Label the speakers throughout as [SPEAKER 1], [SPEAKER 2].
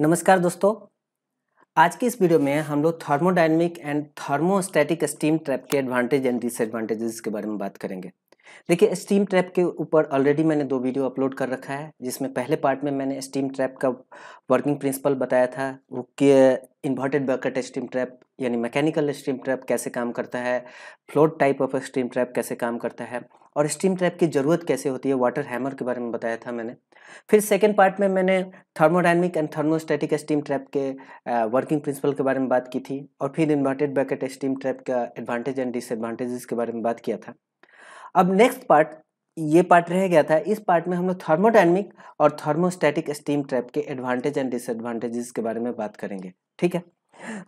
[SPEAKER 1] नमस्कार दोस्तों आज की इस वीडियो में हम लोग thermodynamic and thermostatic steam trap के एडवांटेज एंड डिसएडवांटेजेस के बारे में बात करेंगे देखिए स्टीम ट्रैप के ऊपर ऑलरेडी मैंने दो वीडियो अपलोड कर रखा है जिसमें पहले पार्ट में मैंने स्टीम ट्रैप का वर्किंग प्रिंसिपल बताया था वो इन्वर्टेड बकेट स्टीम ट्रैप यानी मैकेनिकल स्टीम ट्रैप कैसे काम करता है float type of steam trap कैसे काम करता है और स्टीम ट्रैप की ज़रूरत कैसे होती है वाटर हैमर के बारे में बताया था मैंने फिर सेकेंड पार्ट में मैंने thermodynamic and thermostatic steam trap के वर्किंग प्रिंसिपल के बारे में बात की थी और फिर इन्वर्टेड बैकेट स्टीम ट्रैप का एडवांटेज एंड डिसएडवांटेजेस के बारे में बात किया था अब नेक्स्ट पार्ट ये पार्ट रह गया था इस पार्ट में हम लोग थर्मोडाइनमिक और थर्मोस्टैटिक स्टीम ट्रैप के एडवांटेज एंड डिसएडवांटेजेस के बारे में बात करेंगे ठीक है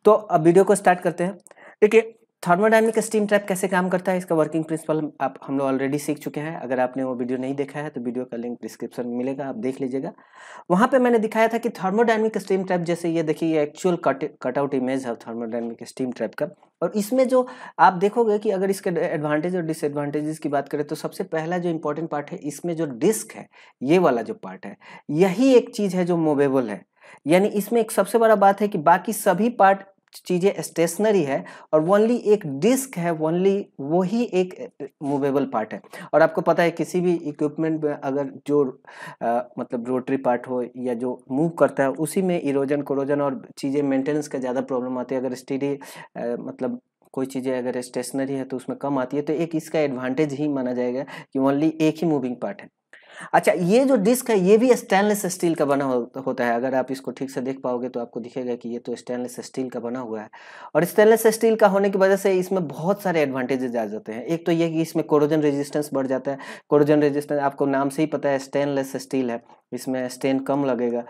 [SPEAKER 1] तो अब वीडियो को स्टार्ट करते हैं देखिए थर्मोडाइनमिक स्टीम ट्रैप कैसे काम करता है इसका वर्किंग प्रिंसिपल आप हम लोग ऑलरेडी सीख चुके हैं अगर आपने वो वीडियो नहीं देखा है तो वीडियो का लिंक डिस्क्रिप्शन में मिलेगा आप देख लीजिएगा वहाँ पे मैंने दिखाया था कि थर्मोडाइनमिक स्टीम ट्रैप जैसे ये देखिए एक्चुअल कट कटआउट इमेज है थर्मोडाइनमिक स्टीम ट्रैप का और इसमें जो आप देखोगे कि अगर इसके एडवांटेज और डिसएडवांटेजेस की बात करें तो सबसे पहला जो इम्पोर्टेंट पार्ट है इसमें जो डिस्क है ये वाला जो पार्ट है यही एक चीज़ है जो मूवेबल है यानी इसमें एक सबसे बड़ा बात है कि बाकी सभी पार्ट चीज़ें स्टेशनरी है और ओनली एक डिस्क है ओनली वही एक मूवेबल पार्ट है और आपको पता है किसी भी इक्विपमेंट में अगर जो आ, मतलब रोटरी पार्ट हो या जो मूव करता है उसी में इरोजन कोरोजन और चीज़ें मेंटेनेंस का ज़्यादा प्रॉब्लम आती है अगर स्टडी मतलब कोई चीज़ें अगर स्टेशनरी है तो उसमें कम आती है तो एक इसका एडवांटेज ही माना जाएगा कि ओनली एक ही मूविंग पार्ट है अच्छा ये जो डिस्क है ये भी स्टेनलेस स्टील का बना होता है अगर आप इसको ठीक से देख पाओगे तो आपको दिखेगा कि ये तो स्टेनलेस स्टील का बना हुआ है और स्टेनलेस स्टील का होने की वजह से इसमें बहुत सारे एडवांटेजेज आ जाते हैं एक तो ये कि इसमें कोरोजन रेजिस्टेंस बढ़ जाता है कोरोजन रेजिस्टेंस आपको नाम से ही पता है स्टेनलेस स्टील है इसमें स्टेन कम लगेगा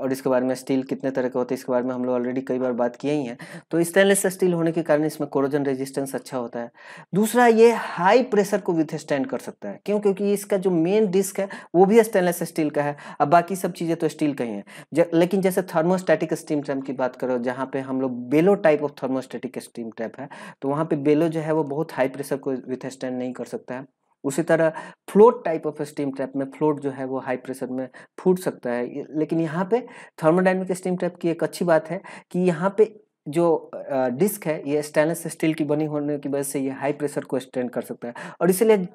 [SPEAKER 1] और इसके बारे में स्टील कितने तरह के होते हैं इसके बारे में हम लोग ऑलरेडी कई बार बात किए ही हैं तो स्टेनलेस स्टील होने के कारण इसमें कोरोजन रेजिस्टेंस अच्छा होता है दूसरा ये हाई प्रेशर को विथ कर सकता है क्यों क्योंकि इसका जो मेन डिस्क है वो भी स्टेनलेस स्टील का है अब बाकी सब चीज़ें तो स्टील का ही हैं लेकिन जैसे थर्मोस्टैटिक स्टीम ट्रैप की बात करो जहाँ पे हम लोग bellow type of thermostatic steam trap है तो वहाँ पे बेलो जो है वो बहुत हाई प्रेशर को विथस्टैंड नहीं कर सकता है उसी तरह float type of steam trap में फ्लोट जो है वो हाई प्रेशर में फूट सकता है लेकिन यहाँ पे थर्मोडाइनमिक स्टीम ट्रैप की एक अच्छी बात है कि यहाँ पे जो डिस्क है ये स्टेनलेस स्टील की बनी होने की वजह से ये हाई प्रेशर को स्टैंड कर सकता है और इसलिए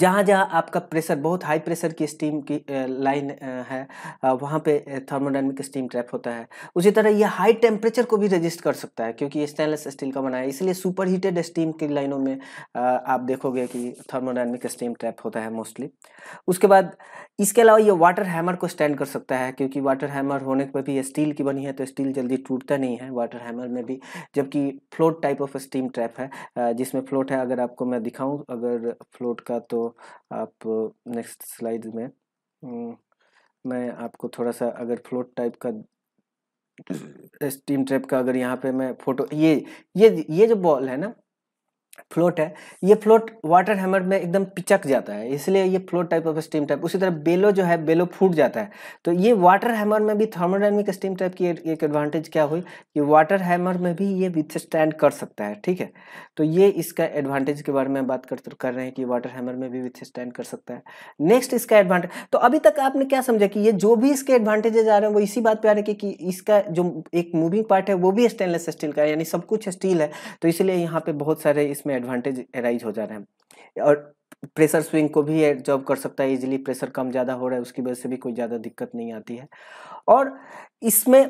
[SPEAKER 1] जहाँ जहाँ आपका प्रेशर बहुत हाई प्रेशर की स्टीम की लाइन है वहाँ पे थर्मोडाइनमिक स्टीम ट्रैप होता है उसी तरह यह हाई टेम्परेचर को भी रजिस्ट कर सकता है क्योंकि ये स्टेनलेस स्टील का बना है इसलिए सुपर हीटेड स्टीम की लाइनों में आप देखोगे कि थर्मोडाइनमिक स्टीम ट्रैप होता है मोस्टली उसके बाद इसके अलावा ये वाटर हैमर को स्टैंड कर सकता है क्योंकि वाटर हैमर होने पर भी स्टील की बनी है तो स्टील जल्दी टूटता नहीं है वाटर हैमर में भी जबकि float type of steam trap है जिसमें फ्लोट है अगर आपको मैं दिखाऊँ अगर फ्लोट का तो आप नेक्स्ट स्लाइड में हम्म, मैं आपको थोड़ा सा अगर फ्लोट टाइप का स्टीम ट्रैप का अगर यहाँ पे मैं फोटो ये ये ये जो बॉल है ना फ्लोट है ये फ्लोट वाटर हैमर में एकदम पिचक जाता है इसलिए ये float type of steam type उसी तरह बेलो जो है बेलो फूट जाता है तो ये वाटर हैमर में भी थर्मोडाइनमिक स्टीम टाइप की एक एडवांटेज क्या हुई कि वाटर हैमर में भी ये विथ स्टैंड कर सकता है ठीक है तो ये इसका एडवांटेज के बारे में बात कर कर रहे हैं कि वाटर हैमर में भी विथ स्टैंड कर सकता है नेक्स्ट इसका एडवांटेज तो अभी तक आपने क्या समझा कि ये जो भी इसके एडवांटेजेज आ रहे हैं वो इसी बात पर आ रहे हैं कि, इसका जो एक मूविंग पार्ट है वो भी स्टेनलेस स्टील का है यानी सब कुछ स्टील है तो इसलिए यहाँ पर बहुत सारे इसमें इसमें एडवांटेज अराइज हो जा रहे हैं और प्रेशर स्विंग को भी जॉब कर सकता है इजीली प्रेशर कम ज़्यादा हो रहा है उसकी वजह से भी कोई ज़्यादा दिक्कत नहीं आती है और इसमें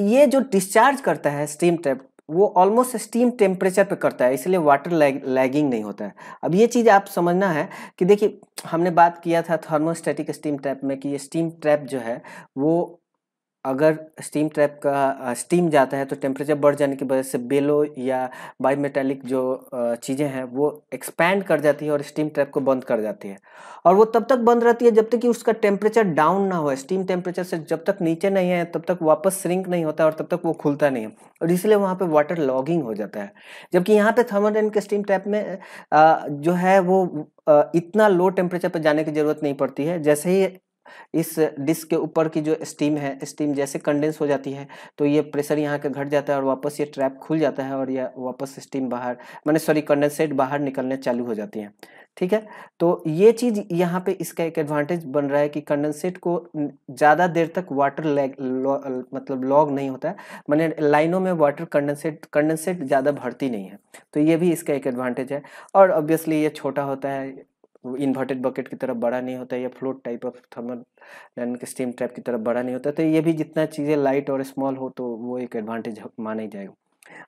[SPEAKER 1] ये जो डिस्चार्ज करता है स्टीम टैप वो ऑलमोस्ट स्टीम टेम्परेचर पे करता है इसलिए वाटर लैगिंग नहीं होता है अब ये चीज़ आप समझना है कि देखिए हमने बात किया था थर्मोस्टेटिक स्टीम ट्रैप में कि ये स्टीम ट्रैप जो है वो अगर स्टीम ट्रैप का स्टीम जाता है तो टेम्परेचर बढ़ जाने की वजह से बेलो या बाई जो चीज़ें हैं वो एक्सपैंड कर जाती है और स्टीम ट्रैप को बंद कर जाती है और वो तब तक बंद रहती है जब तक कि उसका टेम्परेचर डाउन ना हो स्टीम टेम्परेचर से जब तक नीचे नहीं है तब तक वापस श्रिंक नहीं होता और तब तक वो खुलता नहीं है और इसलिए वहाँ पर वाटर लॉगिंग हो जाता है जबकि यहाँ पर थर्मोडेन के स्टीम ट्रैप में जो है वो इतना लो टेम्परेचर पर जाने की ज़रूरत नहीं पड़ती है जैसे ही इस डिस्क के ऊपर की जो स्टीम है स्टीम जैसे कंडेंस हो जाती है तो ये प्रेशर यहाँ का घट जाता है और वापस ये ट्रैप खुल जाता है और यह वापस स्टीम बाहर मैंने सॉरी कंडेंसेट बाहर निकलने चालू हो जाती हैं ठीक है तो ये चीज़ यहाँ पे इसका एक एडवांटेज बन रहा है कि कंडेंसेट को ज़्यादा देर तक वाटर लैग मतलब लॉग नहीं होता है मैंने लाइनों में वाटर कंडेंसेट कंडेंसेट ज़्यादा भरती नहीं है तो ये भी इसका एक एडवांटेज है और ऑब्वियसली ये छोटा होता है इन्वर्टेड बकेट की तरफ बड़ा नहीं होता है या फ्लोट टाइप ऑफ थर्मल कि स्टीम टाइप की तरफ बड़ा नहीं होता तो ये भी जितना चीज़ें लाइट और स्मॉल हो तो वो एक एडवांटेज माना ही जाएगा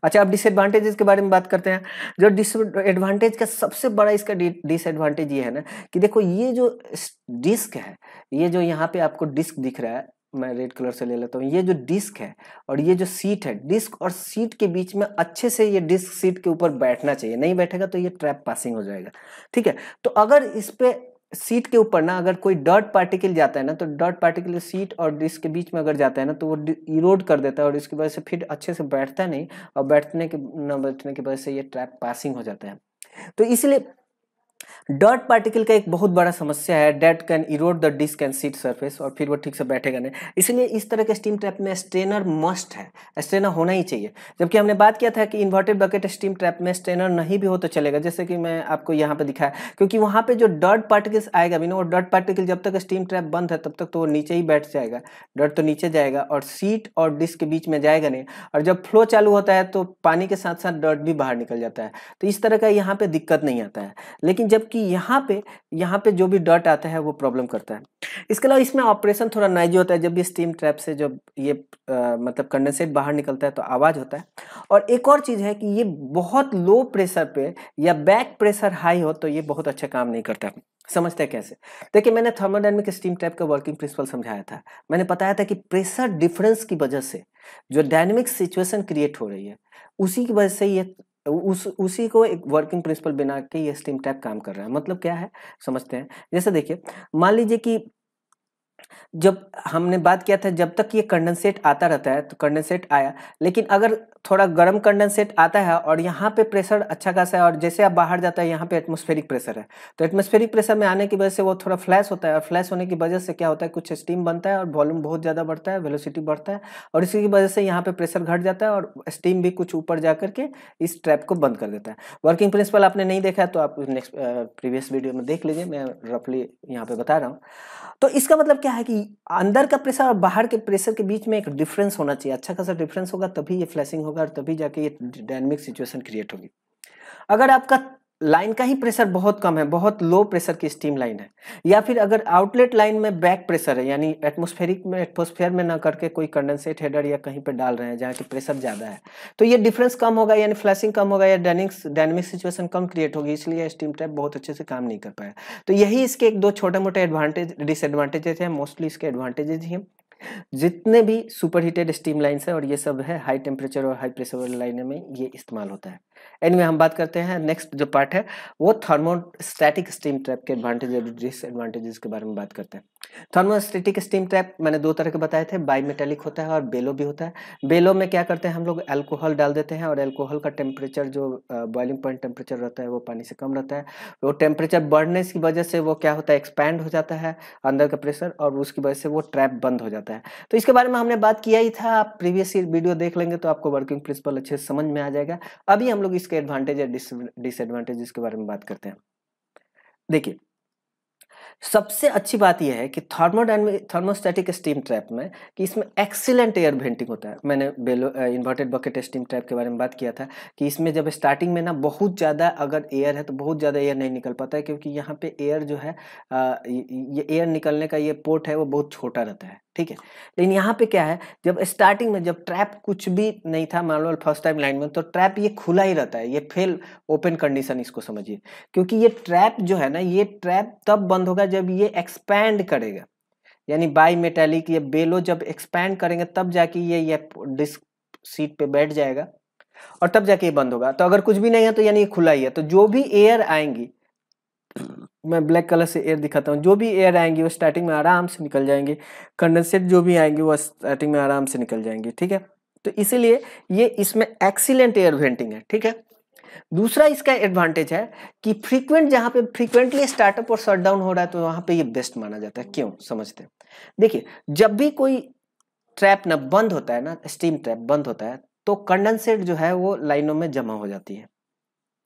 [SPEAKER 1] अच्छा अब डिसएडवांटेजेस के बारे में बात करते हैं जो डिसएडवांटेज का सबसे बड़ा इसका डिसएडवांटेज ये है ना कि देखो ये जो डिस्क है ये जो यहाँ पे आपको डिस्क दिख रहा है मैं रेड कलर से ले लेता हूँ ये जो डिस्क है और ये जो सीट है डिस्क और सीट के बीच में अच्छे से ये डिस्क सीट के ऊपर बैठना चाहिए नहीं बैठेगा तो ये ट्रैप पासिंग हो जाएगा ठीक है तो अगर इस पे सीट के ऊपर ना अगर कोई डर्ट पार्टिकल जाता है ना तो डर्ट पार्टिकल सीट और डिस्क के बीच में अगर जाता है ना तो वो इरोड कर देता है और इसकी वजह से फिर अच्छे से बैठता नहीं और बैठने के ना बैठने की वजह से ये ट्रैप पासिंग हो जाता है तो इसलिए डर्ट पार्टिकल का एक बहुत बड़ा समस्या है that can erode the disc and seat surface और फिर वो ठीक से बैठेगा नहीं इसलिए इस तरह के स्टीम ट्रैप में स्ट्रेनर मस्ट है स्ट्रेनर होना ही चाहिए जबकि हमने बात किया था कि इन्वर्टेड बकेट स्टीम ट्रैप में स्ट्रेनर नहीं भी हो तो चलेगा जैसे कि मैं आपको यहाँ पर दिखाया क्योंकि वहाँ पर जो डर्ट पार्टिकल्स आएगा बिना वो डर्ट पार्टिकल जब तक स्टीम ट्रैप बंद है तब तक तो वो नीचे ही बैठ जाएगा डर्ट तो नीचे जाएगा और सीट और डिस्क के बीच में जाएगा नहीं और जब फ्लो चालू होता है तो पानी के साथ साथ डर्ट भी बाहर निकल जाता है तो इस तरह का यहाँ पर दिक्कत नहीं आता है लेकिन जब जबकि यहाँ पे यहाँ पे जो भी डॉट आता है वो प्रॉब्लम करता है इसके अलावा इसमें ऑपरेशन थोड़ा नाइजी होता है जब भी स्टीम ट्रैप से जब ये आ, मतलब कंडेंसेट बाहर निकलता है तो आवाज़ होता है और एक और चीज़ है कि ये बहुत लो प्रेशर पे या बैक प्रेशर हाई हो तो ये बहुत अच्छा काम नहीं करता समझते हैं कैसे देखिए मैंने थर्मोडाइनमिक स्टीम ट्रैप का वर्किंग प्रिंसिपल समझाया था मैंने बताया था कि प्रेशर डिफरेंस की वजह से जो डायनेमिक सिचुएशन क्रिएट हो रही है उसी की वजह से ये उस उसी को एक वर्किंग प्रिंसिपल बना के ये स्टीम टैप काम कर रहा है मतलब क्या है समझते हैं जैसे देखिए मान लीजिए कि जब हमने बात किया था जब तक ये कंडेंसेट आता रहता है तो कंडेंसेट आया लेकिन अगर थोड़ा गर्म कंडेंसेट आता है और यहाँ पे प्रेशर अच्छा खासा है और जैसे आप बाहर जाता है यहाँ पे एटमोस्फेरिक प्रेशर है तो एटमोस्फेरिक प्रेशर में आने की वजह से वो थोड़ा फ्लैश होता है और फ्लैश होने की वजह से क्या होता है कुछ स्टीम बनता है और वॉल्यूम बहुत ज़्यादा बढ़ता है वेलोसिटी बढ़ता है और इसी की वजह से यहाँ पर प्रेशर घट जाता है और स्टीम भी कुछ ऊपर जा करके इस ट्रैप को बंद कर देता है वर्किंग प्रिंसिपल आपने नहीं देखा तो आप नेक्स्ट प्रीवियस वीडियो में देख लीजिए मैं रफली यहाँ पर बता रहा हूँ तो इसका मतलब क्या क्या है कि अंदर का प्रेशर और बाहर के प्रेशर के बीच में एक डिफरेंस होना चाहिए अच्छा खासा डिफरेंस होगा तभी ये फ्लैशिंग होगा और तभी जाके ये डायनेमिक सिचुएशन क्रिएट होगी अगर आपका लाइन का ही प्रेशर बहुत कम है बहुत लो प्रेशर की स्टीम लाइन है या फिर अगर आउटलेट लाइन में बैक प्रेशर है यानी एटमोस्फेरिक में एटमोस्फेयर में ना करके कोई कंडेंसेट हेडर या कहीं पे डाल रहे हैं जहाँ की प्रेशर ज़्यादा है तो ये डिफरेंस कम होगा यानी फ्लैशिंग कम होगा या डायनिक्स डायनेमिक सिचुएशन कम क्रिएट होगी इसलिए स्टीम टैप बहुत अच्छे से काम नहीं कर पाया तो यही इसके एक दो छोटे मोटे एडवांटेज डिसएडवांटेजेज हैं मोस्टली इसके एडवांटेजेज ही जितने भी सुपर हीटेड स्टीम लाइन्स हैं और ये सब है हाई टेम्परेचर और हाई प्रेशर वाली लाइने में ये इस्तेमाल होता है एनीवे anyway, हम बात करते हैं नेक्स्ट जो पार्ट है वो थर्मोस्टैटिक स्टीम ट्रैप के एडवांटेज और डिसएडवांटेजेस के बारे में बात करते हैं थर्मोस्टेटिक स्टीम ट्रैप मैंने दो तरह के बताए थे बाईमेटेलिक होता है और बेलो भी होता है बेलो में क्या करते हैं हम लोग अल्कोहल डाल देते हैं और अल्कोहल का टेम्परेचर जो बॉइलिंग पॉइंट टेम्परेचर रहता है वो पानी से कम रहता है वो टेम्परेचर बढ़ने की वजह से वो क्या होता है एक्सपैंड हो जाता है अंदर का प्रेशर और उसकी वजह से वो ट्रैप बंद हो जाता है तो इसके बारे में हमने बात किया ही था आप प्रीवियस वीडियो देख लेंगे तो आपको वर्किंग प्रिंसिपल अच्छे से समझ में आ जाएगा अभी हम लोग इसके एडवांटेज या डिसएडवांटेज इसके बारे में बात करते हैं देखिए सबसे अच्छी बात यह है कि थर्मोडाइनमिक थर्मोस्टैटिक स्टीम ट्रैप में कि इसमें एक्सीलेंट एयर वेंटिंग होता है मैंने bellow inverted bucket steam trap के बारे में बात किया था कि इसमें जब स्टार्टिंग में ना बहुत ज़्यादा अगर एयर है तो बहुत ज़्यादा एयर नहीं निकल पाता है क्योंकि यहाँ पे एयर जो है आ, ये एयर निकलने का ये पोर्ट है वो बहुत छोटा रहता है ठीक है लेकिन यहाँ पे क्या है जब स्टार्टिंग में जब ट्रैप कुछ भी नहीं था मान लो फर्स्ट टाइम लाइन में तो ट्रैप ये खुला ही रहता है ये फेल ओपन कंडीशन इसको समझिए क्योंकि ये ट्रैप जो है ना ये ट्रैप तब बंद होगा जब ये एक्सपैंड करेगा यानी बाई मेटेलिक ये बेलो जब एक्सपैंड करेंगे तब जाके ये ये डिस्क सीट पे बैठ जाएगा और तब जाके ये बंद होगा तो अगर कुछ भी नहीं है तो यानी खुला ही है तो जो भी एयर आएंगी मैं ब्लैक कलर से एयर दिखाता हूँ जो भी एयर आएंगी वो स्टार्टिंग में आराम से निकल जाएंगे कंडेंसेट जो भी आएंगे वो स्टार्टिंग में आराम से निकल जाएंगे ठीक है तो इसीलिए ये इसमें एक्सीलेंट एयर वेंटिंग है ठीक है दूसरा इसका एडवांटेज है कि फ्रीक्वेंट जहां पे फ्रीक्वेंटली स्टार्टअप और शटडाउन हो रहा है तो वहां पे ये बेस्ट माना जाता है क्यों समझते हैं देखिए जब भी कोई ट्रैप ना बंद होता है ना स्टीम ट्रैप बंद होता है तो कंडेंसेट जो है वो लाइनों में जमा हो जाती है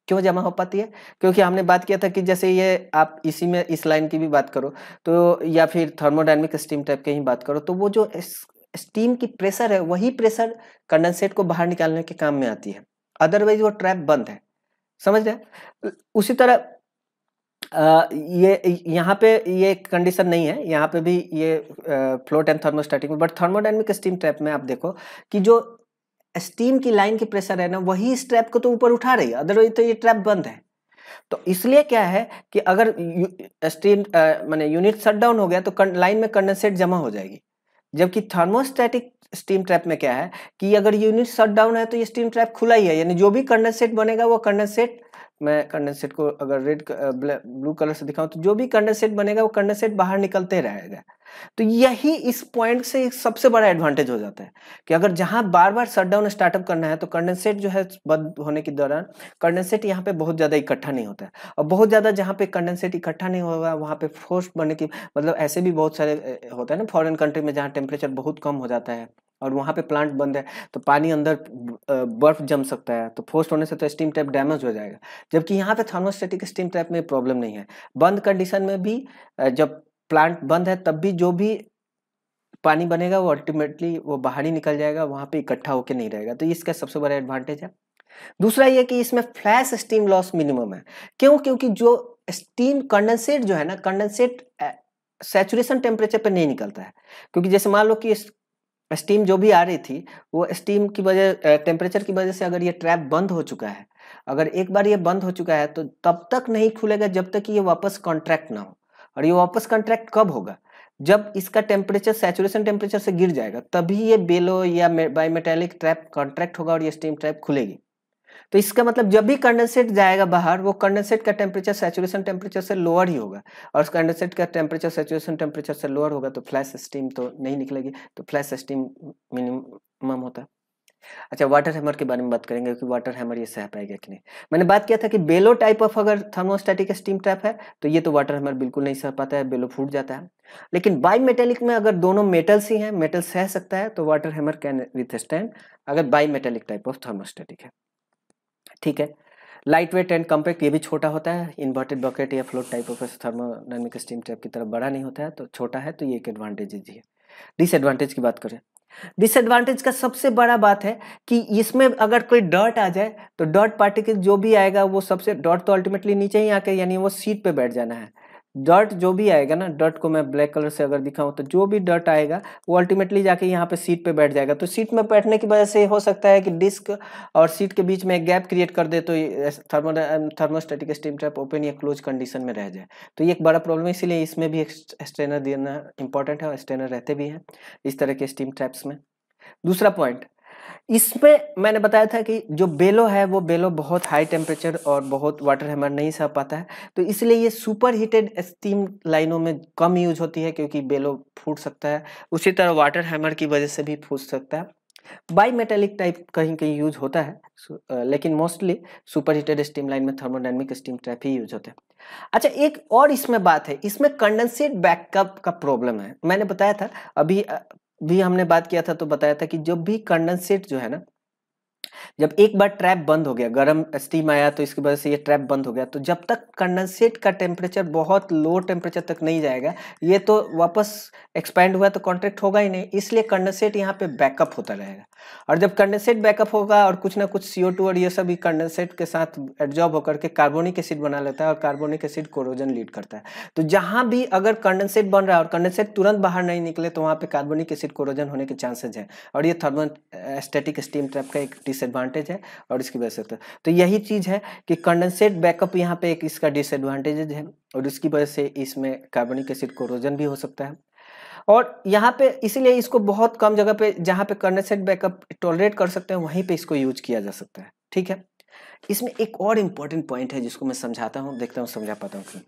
[SPEAKER 1] क्यों जमा हो पाती है क्योंकि हमने बात किया था कि जैसे ये आप इसी में इस लाइन की भी बात करो तो या फिर थर्मोडाइनमिक स्टीम टाइप की ही बात करो तो वो जो स्टीम की प्रेशर है वही प्रेशर कंडेंसेट को बाहर निकालने के काम में आती है अदरवाइज वो ट्रैप बंद है समझ रहे उसी तरह आ, ये यहाँ पे ये कंडीशन नहीं है यहाँ पे भी ये फ्लोट एंड थर्मोस्टैटिक में बट थर्मोडाइनमिक स्टीम ट्रैप में आप देखो कि जो स्टीम की लाइन की प्रेशर है ना वही इस ट्रैप को तो ऊपर उठा रही है अदरवाइज तो ये ट्रैप बंद है तो इसलिए क्या है कि अगर स्टीम मैंने यूनिट शट डाउन हो गया तो लाइन में कंडेंसेट जमा हो जाएगी जबकि थर्मोस्टैटिक स्टीम ट्रैप में क्या है कि अगर यूनिट शट डाउन है तो ये स्टीम ट्रैप खुला ही है यानी जो भी कंडेंसेट बनेगा वो कंडेंसेट मैं कंडेंसेट को अगर रेड ब्लू कलर से दिखाऊं तो जो भी कंडेंसेट बनेगा वो कंडेंसेट बाहर निकलते रहेगा तो यही इस पॉइंट से सबसे बड़ा एडवांटेज हो जाता है कि अगर जहां बार बार शटडाउन स्टार्टअप करना है तो कंडेंसेट जो है बंद होने के दौरान कंडेंसेट यहाँ पे बहुत ज़्यादा इकट्ठा नहीं होता है और बहुत ज़्यादा जहाँ पे कंडेंसेट इकट्ठा नहीं होगा वहाँ पे फोर्स बनने की मतलब ऐसे भी बहुत सारे होता है ना फॉरेन कंट्री में जहाँ टेम्परेचर बहुत कम हो जाता है और वहाँ पे प्लांट बंद है तो पानी अंदर बर्फ जम सकता है तो फोस्ट होने से तो स्टीम टैप डैमेज हो जाएगा जबकि यहाँ पे थर्मोस्टेटिक स्टीम टैप में प्रॉब्लम नहीं है बंद कंडीशन में भी जब प्लांट बंद है तब भी जो भी पानी बनेगा वो अल्टीमेटली वो बाहर ही निकल जाएगा वहाँ पे इकट्ठा होकर नहीं रहेगा तो इसका सबसे बड़ा एडवांटेज है दूसरा ये कि इसमें फ्लैश स्टीम लॉस मिनिमम है क्यों क्योंकि जो स्टीम कंडेंसेट जो है ना कंडेंसेट सेचुरेशन टेम्परेचर पे नहीं निकलता है क्योंकि जैसे मान लो कि स्टीम जो भी आ रही थी वो स्टीम की वजह टेम्परेचर की वजह से अगर ये ट्रैप बंद हो चुका है अगर एक बार ये बंद हो चुका है तो तब तक नहीं खुलेगा जब तक कि ये वापस कॉन्ट्रैक्ट ना हो और ये वापस कॉन्ट्रैक्ट कब होगा जब इसका टेम्परेचर सेचुरेशन टेम्परेचर से गिर जाएगा तभी ये बेलो या बायोमेटेलिक ट्रैप कॉन्ट्रैक्ट होगा और ये स्टीम ट्रैप खुलेगी तो इसका मतलब जब भी कंडेंसेट जाएगा बाहर वो कंडेंसेट का टेम्परेचर सेचुरेशन टेम्परेचर से लोअर ही होगा और कंडेंसेट का टेम्परेचर सेचुरेशन टेम्परेचर से लोअर होगा तो फ्लैश स्टीम तो नहीं निकलेगी तो फ्लैश स्टीम मिनिमम होता है अच्छा वाटर हैमर के बारे में बात करेंगे कि वाटर हैमर ये सह पाएगा कि नहीं मैंने बात किया था कि बेलो टाइप ऑफ अगर थर्मोस्टैटिक स्टीम टाइप है तो ये तो वाटर हैमर बिल्कुल नहीं सह पाता है बेलो फूट जाता है लेकिन बाई मेटेलिक में अगर दोनों मेटल्स ही हैं मेटल सह सकता है तो water hammer can withstand अगर bimetallic type of thermostatic है ठीक है लाइट वेट एंड कम्पैक्ट ये भी छोटा होता है इन्वर्टेड बकेट या float type of thermodynamic steam type की तरफ बड़ा नहीं होता है तो छोटा है तो ये एक एडवांटेज है डिसएडवांटेज की बात करें डिसएडवांटेज का सबसे बड़ा बात है कि इसमें अगर कोई डॉट आ जाए तो डॉट पार्टिकल जो भी आएगा वो सबसे डॉट तो अल्टीमेटली नीचे ही आके यानी वो सीट पे बैठ जाना है डर्ट जो भी आएगा ना डर्ट को मैं ब्लैक कलर से अगर दिखाऊं तो जो भी डर्ट आएगा वो अल्टीमेटली जाके यहाँ पे सीट पे बैठ जाएगा तो सीट में बैठने की वजह से हो सकता है कि डिस्क और सीट के बीच में एक गैप क्रिएट कर दे तो thermo thermostatic steam trap open या क्लोज कंडीशन में रह जाए तो ये एक बड़ा प्रॉब्लम है इसीलिए इसमें भी स्ट्रेनर देना इंपॉर्टेंट है और स्ट्रेनर रहते भी हैं इस तरह के स्टीम ट्रैप्स में दूसरा पॉइंट इसमें मैंने बताया था कि जो बेलो है वो बेलो बहुत हाई टेम्परेचर और बहुत वाटर हैमर नहीं सह पाता है तो इसलिए ये सुपर हीटेड स्टीम लाइनों में कम यूज होती है क्योंकि बेलो फूट सकता है उसी तरह वाटर हैमर की वजह से भी फूट सकता है बाई मेटेलिक टाइप कहीं कहीं यूज होता है लेकिन mostly superheated steam line में थर्मोडाइनमिक स्टीम टाइप ही यूज होते हैं अच्छा एक और इसमें बात है इसमें कंडेंसेट बैकअप का प्रॉब्लम है मैंने बताया था अभी भी हमने बात किया था तो बताया था कि जब भी कंडेंसेट जो है ना जब एक बार ट्रैप बंद हो गया गर्म स्टीम आया तो इसकी वजह से ये ट्रैप बंद हो गया तो जब तक कंडेंसेट का टेम्परेचर बहुत लो टेम्परेचर तक नहीं जाएगा ये तो वापस एक्सपैंड हुआ तो कॉन्ट्रैक्ट होगा ही नहीं इसलिए कंडेंसेट यहाँ पे बैकअप होता रहेगा और जब कंडेंसेट बैकअप होगा और कुछ ना कुछ सीओ और ये सब कंडेंसेट के साथ एडजॉर्ब होकर के कार्बोनिक एसिड बना लेता है और कार्बोनिक एसिड कोरोजन लीड करता है तो जहाँ भी अगर कंडेंसेट बन रहा है और कंडेंसेट तुरंत बाहर नहीं निकले तो वहाँ पे कार्बोनिक एसिड कोरोजन होने के चांसेज है और ये थर्मो स्टेटिक स्टीम ट्रैप का एक डिसएडवांटेज एडवांटेज है और इसकी वजह से तो, तो यही चीज़ है कि कंडेंसेट बैकअप यहाँ पे एक इसका डिसएडवांटेज है और इसकी वजह से इसमें कार्बनिक एसिड कोरोजन भी हो सकता है और यहाँ पे इसीलिए इसको बहुत कम जगह पे जहाँ पे कंडेंसेट बैकअप टॉलरेट कर सकते हैं वहीं पे इसको यूज किया जा सकता है ठीक है इसमें एक और इम्पॉर्टेंट पॉइंट है जिसको मैं समझाता हूँ देखता हूँ समझा पाता हूँ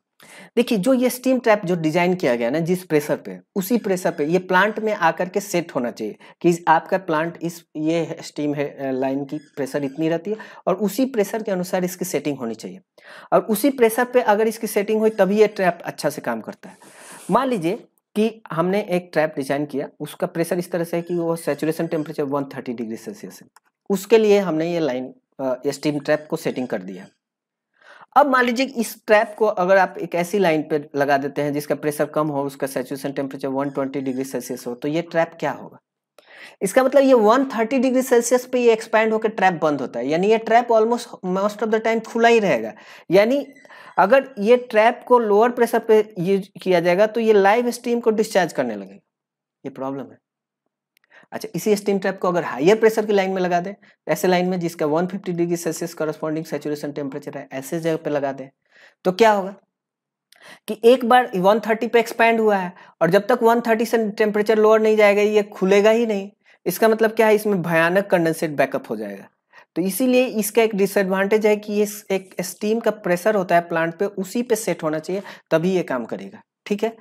[SPEAKER 1] देखिए जो ये स्टीम ट्रैप जो डिजाइन किया गया ना जिस प्रेशर पे उसी प्रेशर पे ये प्लांट में आकर के सेट होना चाहिए कि आपका प्लांट इस ये स्टीम है लाइन की प्रेशर इतनी रहती है और उसी प्रेशर के अनुसार इसकी सेटिंग होनी चाहिए और उसी प्रेशर पे अगर इसकी सेटिंग हुई तभी ये ट्रैप अच्छा से काम करता है मान लीजिए कि हमने एक ट्रैप डिजाइन किया उसका प्रेशर इस तरह से है कि वो saturation temperature one degree Celsius है उसके लिए हमने ये लाइन स्टीम ट्रैप को सेटिंग कर दिया अब मान लीजिए इस ट्रैप को अगर आप एक ऐसी लाइन पर लगा देते हैं जिसका प्रेशर कम हो उसका सेचुएशन टेम्परेचर 120 डिग्री सेल्सियस हो तो ये ट्रैप क्या होगा इसका मतलब ये 130 डिग्री सेल्सियस पे ये एक्सपैंड होकर ट्रैप बंद होता है यानी ये trap almost most of the time खुला ही रहेगा यानी अगर ये ट्रैप को लोअर प्रेशर पे यूज किया जाएगा तो ये लाइव स्टीम को डिस्चार्ज करने लगेगा ये प्रॉब्लम है अच्छा इसी स्टीम ट्रैप को अगर हाइयर प्रेशर की लाइन में लगा दें तो ऐसे लाइन में जिसका 150 degree Celsius corresponding saturation temperature है ऐसे जगह पे लगा दें तो क्या होगा कि एक बार 130 पे एक्सपैंड हुआ है और जब तक 130 से टेम्परेचर लोअर नहीं जाएगा ये खुलेगा ही नहीं इसका मतलब क्या है इसमें भयानक कंडेंसेट बैकअप हो जाएगा तो इसीलिए इसका एक डिसएडवांटेज है कि ये एक स्टीम का प्रेशर होता है प्लांट पे उसी पे सेट होना चाहिए तभी ये काम करेगा ठीक है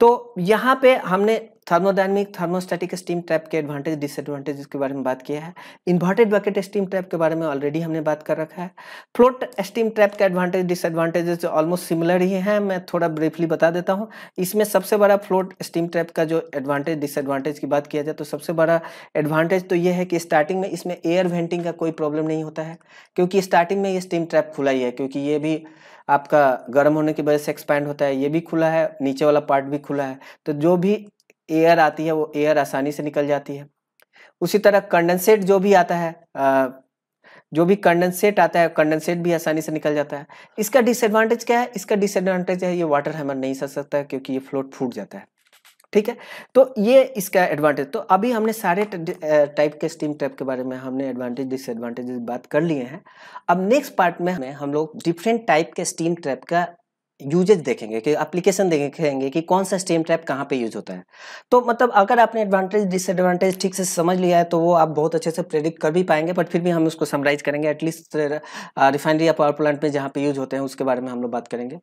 [SPEAKER 1] तो यहाँ पे हमने थर्मोडाइनमिक थर्मोस्टैटिक स्टीम ट्रैप के एडवांटेज डिसएडवांटेज के बारे में बात किया है इन्वर्टेड बकेट स्टीम ट्रैप के बारे में ऑलरेडी हमने बात कर रखा है फ्लोट स्टीम ट्रैप का एडवांटेज डिसएडवांटेजेस ऑलमोस्ट सिमिलर ही हैं मैं थोड़ा ब्रीफली बता देता हूँ इसमें सबसे बड़ा फ्लोट स्टीम ट्रैप का जो एडवांटेज डिसएडवांटेज की बात किया जाए तो सबसे बड़ा एडवांटेज तो ये है कि स्टार्टिंग में इसमें एयर वेंटिंग का कोई प्रॉब्लम नहीं होता है क्योंकि स्टार्टिंग में ये स्टीम ट्रैप खुला ही है क्योंकि ये भी आपका गर्म होने की वजह से एक्सपैंड होता है ये भी खुला है नीचे वाला पार्ट भी खुला है तो जो भी एयर आती है वो एयर आसानी से निकल जाती है उसी तरह कंडेंसेट जो भी आता है जो भी कंडेंसेट आता है कंडेंसेट भी आसानी से निकल जाता है इसका डिसएडवांटेज क्या है इसका डिसएडवांटेज है ये वाटर हैमर नहीं सह सकता है क्योंकि ये फ्लोट फूट जाता है ठीक है तो ये इसका एडवांटेज तो अभी हमने सारे टाइप के स्टीम ट्रैप के बारे में हमने एडवांटेज डिसएडवांटेज बात कर लिए हैं अब नेक्स्ट पार्ट में हम लोग डिफरेंट टाइप के स्टीम ट्रैप का यूजेज देखेंगे कि एप्लीकेशन देखेंगे कि कौन सा स्टेम टाइप कहाँ पे यूज होता है तो मतलब अगर आपने एडवांटेज डिसएडवांटेज ठीक से समझ लिया है तो वो आप बहुत अच्छे से प्रेडिक्ट कर भी पाएंगे बट फिर भी हम उसको समराइज करेंगे एटलीस्ट रिफाइनरी या पावर प्लांट में जहाँ पे यूज होते हैं उसके बारे में हम लोग बात करेंगे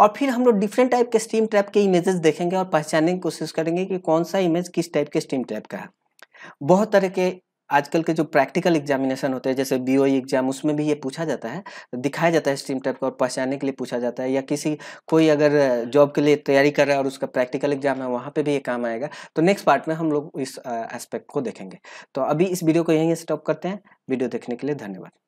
[SPEAKER 1] और फिर हम लोग डिफरेंट टाइप के स्टीम टाइप के इमेजेस देखेंगे और पहचानने की कोशिश करेंगे कि कौन सा इमेज किस टाइप के स्टीम टाइप का है बहुत तरह के आजकल के जो प्रैक्टिकल एग्जामिनेशन होते हैं जैसे बी e एग्जाम उसमें भी ये पूछा जाता है दिखाया जाता है स्ट्रीम टाइप का और पहचानने के लिए पूछा जाता है या किसी कोई अगर जॉब के लिए तैयारी कर रहा है और उसका प्रैक्टिकल एग्जाम है वहाँ पे भी ये काम आएगा तो नेक्स्ट पार्ट में हम लोग इस एस्पेक्ट को देखेंगे तो अभी इस वीडियो को यहीं स्टॉप करते हैं वीडियो देखने के लिए धन्यवाद